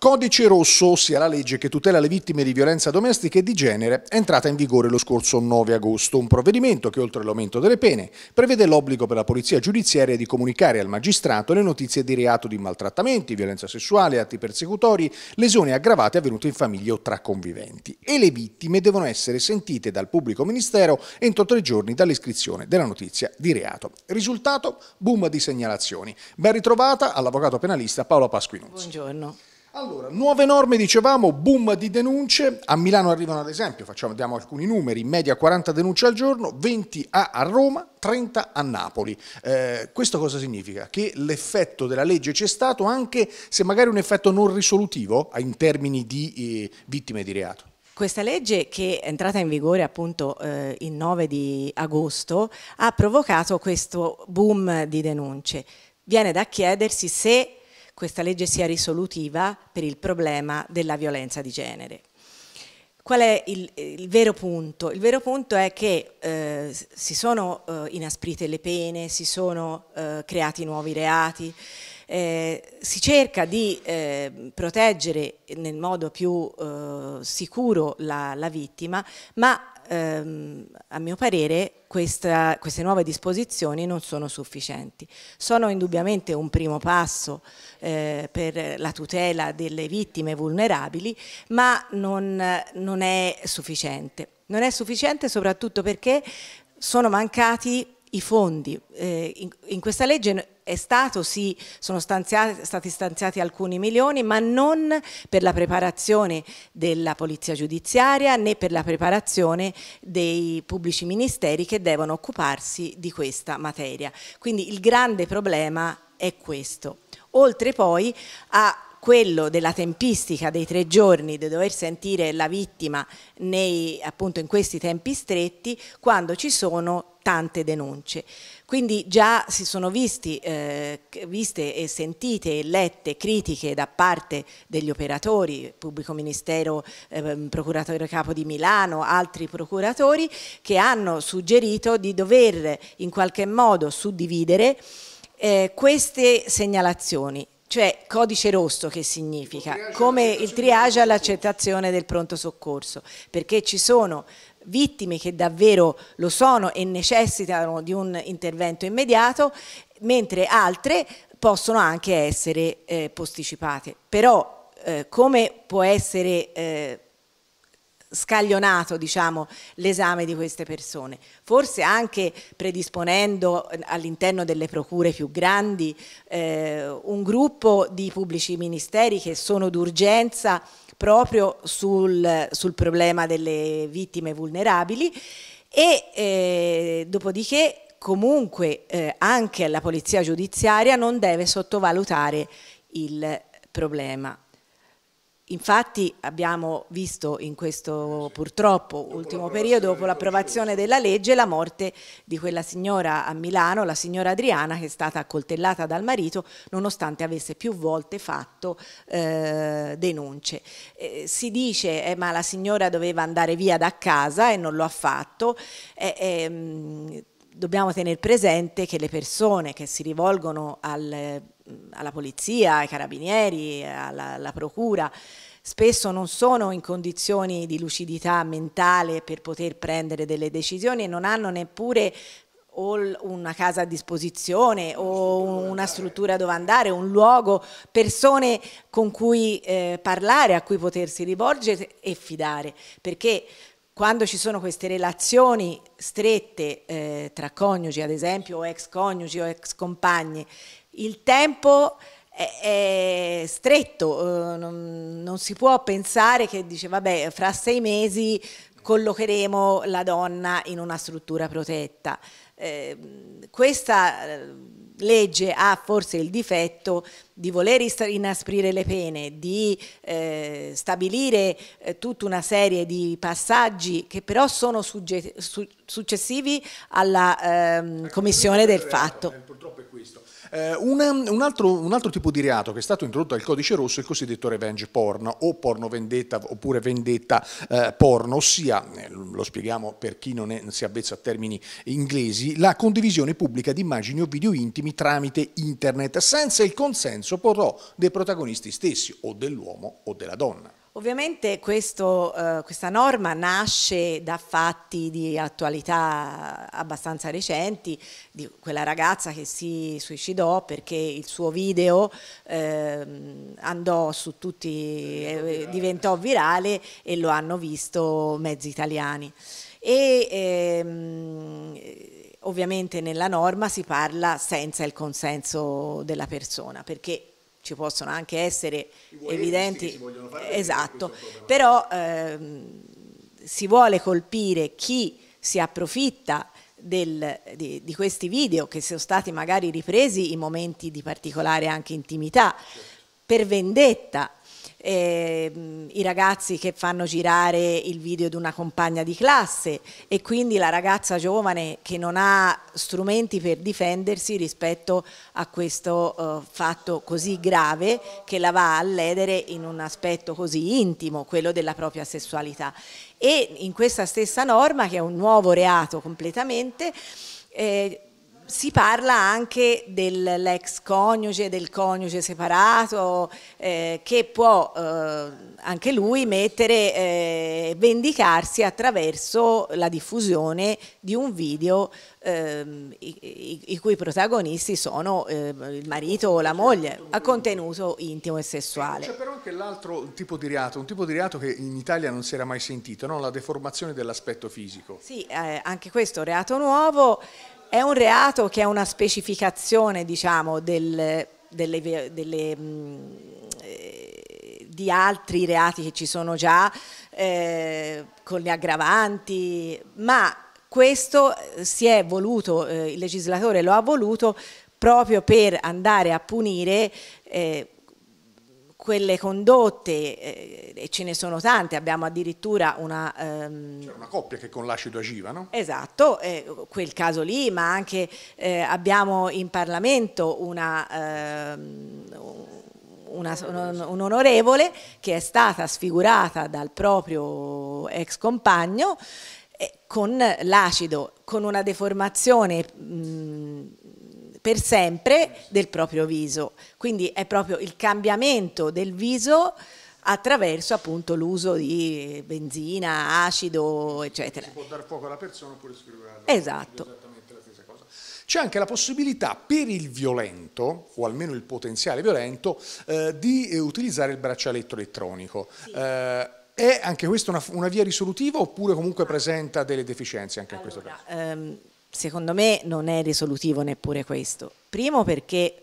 Codice rosso, ossia la legge che tutela le vittime di violenza domestica e di genere, è entrata in vigore lo scorso 9 agosto, un provvedimento che oltre all'aumento delle pene prevede l'obbligo per la polizia giudiziaria di comunicare al magistrato le notizie di reato di maltrattamenti, violenza sessuale, atti persecutori, lesioni aggravate avvenute in famiglia o tra conviventi e le vittime devono essere sentite dal pubblico ministero entro tre giorni dall'iscrizione della notizia di reato. Risultato? Boom di segnalazioni. Ben ritrovata all'avvocato penalista Paola Pasquinuzzi. Buongiorno. Allora, nuove norme, dicevamo, boom di denunce, a Milano arrivano ad esempio, facciamo, diamo alcuni numeri, in media 40 denunce al giorno, 20 a, a Roma, 30 a Napoli. Eh, questo cosa significa? Che l'effetto della legge c'è stato anche se magari un effetto non risolutivo eh, in termini di eh, vittime di reato. Questa legge che è entrata in vigore appunto eh, il 9 di agosto ha provocato questo boom di denunce. Viene da chiedersi se questa legge sia risolutiva per il problema della violenza di genere. Qual è il, il vero punto? Il vero punto è che eh, si sono eh, inasprite le pene, si sono eh, creati nuovi reati, eh, si cerca di eh, proteggere nel modo più eh, sicuro la, la, vittima, ma ehm, a mio parere questa, queste nuove disposizioni non sono sufficienti. Sono indubbiamente un primo passo eh, per la tutela delle vittime vulnerabili, ma non, non è sufficiente. Non è sufficiente soprattutto perché sono mancati i fondi. Eh, in, in, questa legge è stato, sì, sono stanziati, stati stanziati alcuni milioni, ma non per la preparazione della polizia giudiziaria né per la preparazione dei pubblici ministeri che devono occuparsi di questa materia. Quindi il grande problema è questo. Oltre poi a quello della tempistica dei tre giorni di dover sentire la vittima nei, appunto in questi tempi stretti quando ci sono tante denunce. Quindi già si sono visti, eh, viste e sentite e lette critiche da parte degli operatori, pubblico ministero, eh, procuratore capo di Milano, altri procuratori che hanno suggerito di dover in qualche modo suddividere eh, queste segnalazioni cioè codice rosso che significa, come il triage all'accettazione del pronto soccorso, perché ci sono vittime che davvero lo sono e necessitano di un intervento immediato, mentre altre possono anche essere eh, posticipate. Però eh, come può essere eh, scaglionato diciamo, l'esame di queste persone, forse anche predisponendo eh, all'interno delle procure più grandi eh, un gruppo di pubblici ministeri che sono d'urgenza proprio sul, sul problema delle vittime vulnerabili e eh, dopodiché comunque eh, anche la polizia giudiziaria non deve sottovalutare il problema. Infatti abbiamo visto in questo purtroppo ultimo periodo, dopo l'approvazione della legge, la morte di quella signora a Milano, la signora Adriana, che è stata accoltellata dal marito nonostante avesse più volte fatto eh, denunce. Eh, si dice eh, ma la signora doveva andare via da casa e non lo ha fatto. Eh, ehm, dobbiamo tenere presente che le persone che si rivolgono al alla polizia, ai carabinieri, alla, alla procura, spesso non sono in condizioni di lucidità mentale per poter prendere delle decisioni e non hanno neppure o una casa a disposizione o una struttura dove andare, un luogo, persone con cui eh, parlare, a cui potersi rivolgere e fidare, perché quando ci sono queste relazioni strette eh, tra coniugi, ad esempio, o ex coniugi o ex compagni, il tempo è, stretto, eh, non, si può pensare che dice vabbè fra sei mesi collocheremo la donna in una struttura protetta. Eh, questa eh, legge ha forse il difetto di voler inasprire le pene, di stabilire tutta una serie di passaggi che però sono successivi alla ehm, commissione del fatto. purtroppo è eh, una, un, altro, un, altro, tipo di reato che è stato introdotto dal codice rosso è il cosiddetto revenge porn o porno vendetta oppure vendetta eh, porno, ossia, eh, lo spieghiamo per chi non, è, non si avvezza a termini inglesi, la condivisione pubblica di immagini o video intimi tramite internet senza il consenso però dei protagonisti stessi o dell'uomo o della donna. Ovviamente questo, eh, questa norma nasce da fatti di attualità abbastanza recenti, di quella ragazza che si suicidò perché il suo video eh, andò su tutti, eh, diventò virale e lo hanno visto mezzi italiani. E, ehm, ovviamente nella norma si parla senza il consenso della persona, perché ci possono anche essere evidenti, esatto, però ehm, si vuole colpire chi si approfitta del, di, di, questi video che sono stati magari ripresi in momenti di particolare anche intimità certo. per vendetta eh, i ragazzi che fanno girare il video di una compagna di classe e quindi la ragazza giovane che non ha strumenti per difendersi rispetto a questo eh, fatto così grave che la va a ledere in un aspetto così intimo, quello della propria sessualità. E in questa stessa norma, che è un nuovo reato completamente, eh, si parla anche dell'ex coniuge, del coniuge separato, eh, che può eh, anche lui mettere, eh, vendicarsi attraverso la diffusione di un video ehm, i, i, i, cui protagonisti sono ehm, il marito o la moglie, a contenuto intimo e sessuale. C'è però anche l'altro tipo di reato, un tipo di reato che in Italia non si era mai sentito, no? la deformazione dell'aspetto fisico. Sì, eh, anche questo reato nuovo. È un reato che è una specificazione diciamo, del, delle, delle, mm, eh, di altri reati che ci sono già eh, con le aggravanti, ma questo eh, si è voluto, eh, il legislatore lo ha voluto proprio per andare a punire eh, quelle condotte, eh, e ce ne sono tante, abbiamo addirittura una... Ehm... C'era cioè, una coppia che con l'acido agiva, no? Esatto, eh, quel caso lì, ma anche eh, abbiamo in Parlamento una... Ehm, una, un, un, onorevole che è stata sfigurata dal proprio ex compagno eh, con l'acido, con una deformazione mh, per sempre del proprio viso. Quindi è proprio il cambiamento del viso attraverso appunto l'uso di benzina, acido, eccetera. Si può dar fuoco alla persona oppure scriverla. Esatto. C'è anche la possibilità per il violento, o almeno il potenziale violento, eh, di eh, utilizzare il braccialetto elettronico. Sì. Eh, è anche questa una, una, via risolutiva oppure comunque presenta delle deficienze anche allora, in questo caso? Ehm secondo me non è risolutivo neppure questo. Primo perché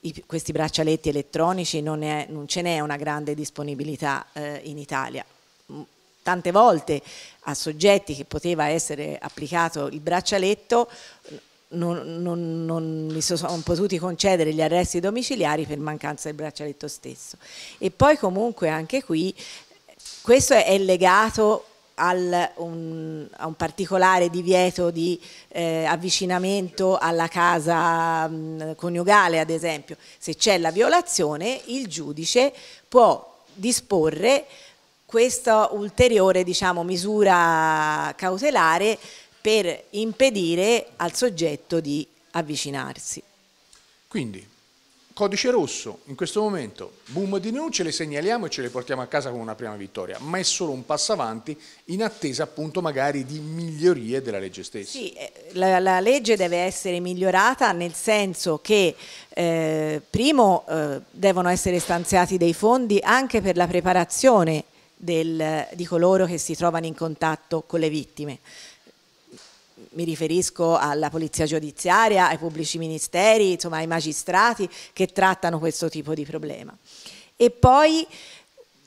i, questi braccialetti elettronici non, è, non, ce n'è una grande disponibilità eh, in Italia. Mm, tante volte a soggetti che poteva essere applicato il braccialetto non, non, non mi sono potuti concedere gli arresti domiciliari per mancanza del braccialetto stesso. E poi comunque anche qui questo è legato al, un, a un particolare divieto di eh, avvicinamento alla casa mh, mm, coniugale, ad esempio. Se c'è la violazione, il giudice può disporre questa ulteriore diciamo, misura cautelare per impedire al soggetto di avvicinarsi. Quindi Codice rosso, in questo momento, boom di denunce, le segnaliamo e ce le portiamo a casa con una prima vittoria, ma è solo un passo avanti in attesa appunto magari di migliorie della legge stessa. Sì, eh, la, la legge deve essere migliorata nel senso che eh, primo eh, devono essere stanziati dei fondi anche per la preparazione del, di coloro che si trovano in contatto con le vittime mi riferisco alla polizia giudiziaria, ai pubblici ministeri, insomma ai magistrati che trattano questo tipo di problema. E poi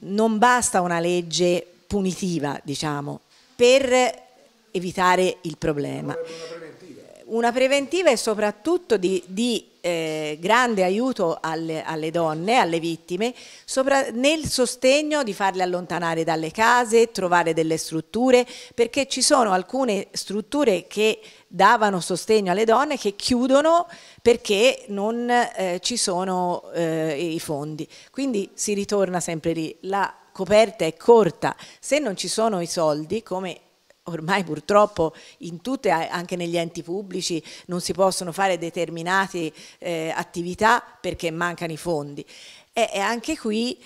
non basta una legge punitiva, diciamo, per evitare il problema. Una preventiva e soprattutto di, di eh, grande aiuto alle, alle, donne, alle vittime, sopra, nel sostegno di farle allontanare dalle case, trovare delle strutture, perché ci sono alcune strutture che davano sostegno alle donne che chiudono perché non eh, ci sono eh, i fondi. Quindi si ritorna sempre lì. La coperta è corta, se non ci sono i soldi, come ormai purtroppo in tutte, anche negli enti pubblici, non si possono fare determinate eh, attività perché mancano i fondi. E, e anche qui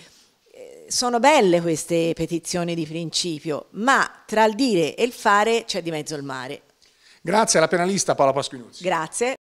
eh, sono belle queste petizioni di principio, ma tra il dire e il fare c'è di mezzo il mare. Grazie alla penalista Paola Pasquinuzzi. Grazie.